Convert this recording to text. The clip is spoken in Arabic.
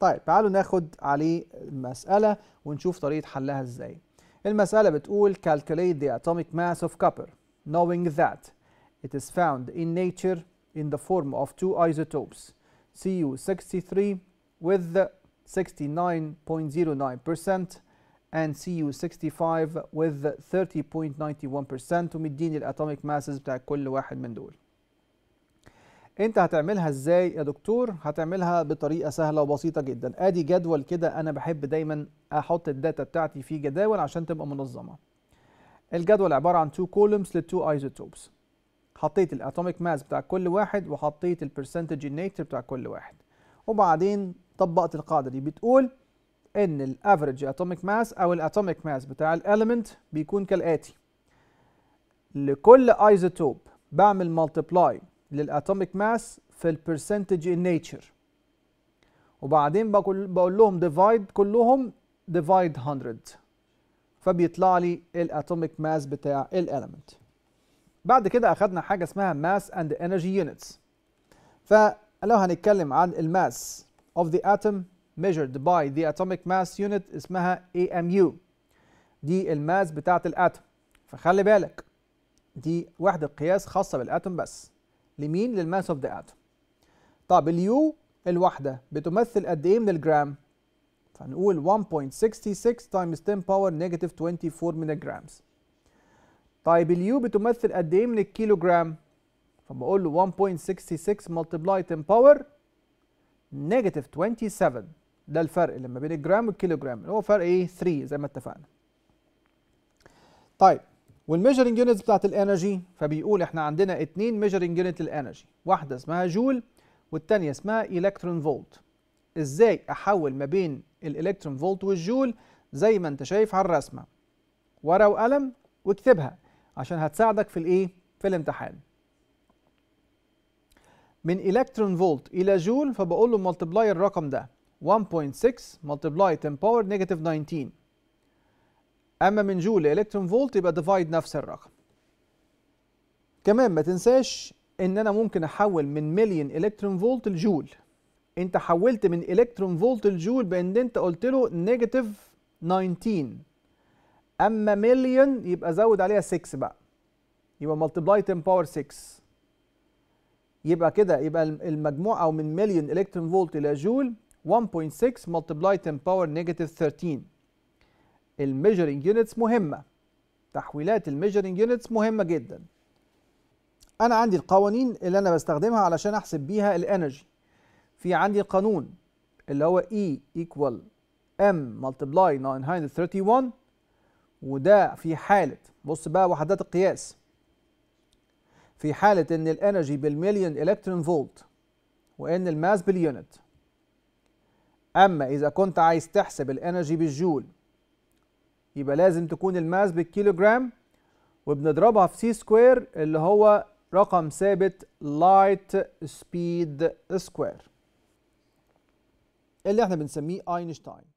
طيب تعالوا ناخد عليه مسألة ونشوف طريقة حلها ازاي المسألة بتقول calculate the atomic mass of copper knowing that it is found in nature in the form of two isotopes Cu63 with 69.09% and Cu65 with 30.91% ومديني الاتوميك ماسز بتاع كل واحد من دول انت هتعملها ازاي يا دكتور هتعملها بطريقه سهله وبسيطه جدا ادي جدول كده انا بحب دايما احط الداتا بتاعتي في جداول عشان تبقى منظمه الجدول عباره عن 2 كولومز لل 2 ايزوتوبس حطيت الاتوميك ماس بتاع كل واحد وحطيت البرسنتج النيتر بتاع كل واحد وبعدين طبقت القاعده دي بتقول ان الافريج اتوميك ماس او الاتوميك ماس بتاع الاليمنت بيكون كالاتي لكل ايزوتوب بعمل ملتبلاي للاتوميك ماس في البرسنتج ان نيتشر وبعدين بقول بقول لهم ديفايد كلهم ديفايد 100 فبيطلع لي الاتوميك ماس بتاع الاليمنت بعد كده اخدنا حاجه اسمها ماس اند انرجي يونتس فلو هنتكلم عن الماس of the atom measured by the atomic mass unit اسمها AMU دي الماس بتاعه الاتوم فخلي بالك دي وحده قياس خاصه بالاتوم بس لمين للماس اوف ذا اتوم طب اليو الواحده بتمثل قد ايه من الجرام فنقول 1.66 تايمز 10 باور نيجاتيف 24 من الجرامز طيب اليو بتمثل قد ايه من الكيلو جرام فبقول له 1.66 ملتبلاي 10 باور نيجاتيف 27 ده الفرق اللي ما بين الجرام والكيلو جرام اللي هو فرق ايه 3 زي ما اتفقنا طيب والميجرنج يونتس بتاعت الانرجي فبيقول احنا عندنا اتنين ميجرنج يونت للانرجي واحده اسمها جول والتانيه اسمها الكترون فولت ازاي احول ما بين الالكترون فولت والجول زي ما انت شايف على الرسمه ورقه وقلم واكتبها عشان هتساعدك في الايه في الامتحان من الكترون فولت الى جول فبقول له ملتبلاي الرقم ده 1.6 ملتبلاي 10 باور نيجاتيف 19 اما من جول لالكترون فولت يبقى ديفايد نفس الرقم كمان ما تنساش ان انا ممكن احول من مليون الكترون فولت لجول انت حولت من الكترون فولت لجول بان انت قلت له نيجاتيف 19 اما مليون يبقى زود عليها 6 بقى يبقى ملتبلاي 10 باور 6 يبقى كده يبقى المجموع او من مليون الكترون فولت الى جول 1.6 ملتبلاي 10 باور نيجاتيف 13 الميجرنج يونتس مهمه تحويلات الميجرنج يونتس مهمه جدا انا عندي القوانين اللي انا بستخدمها علشان احسب بيها الانرجي في عندي القانون اللي هو E equal M multiply 931 وده في حالة بص بقى وحدات القياس في حالة إن الإنرجي بالمليون إلكترون فولت وإن الماس باليونت أما إذا كنت عايز تحسب الإنرجي بالجول يبقى لازم تكون الماس بالكيلو جرام وبنضربها في سي سكوير اللي هو رقم ثابت لايت سبيد سكوير اللي احنا بنسميه اينشتاين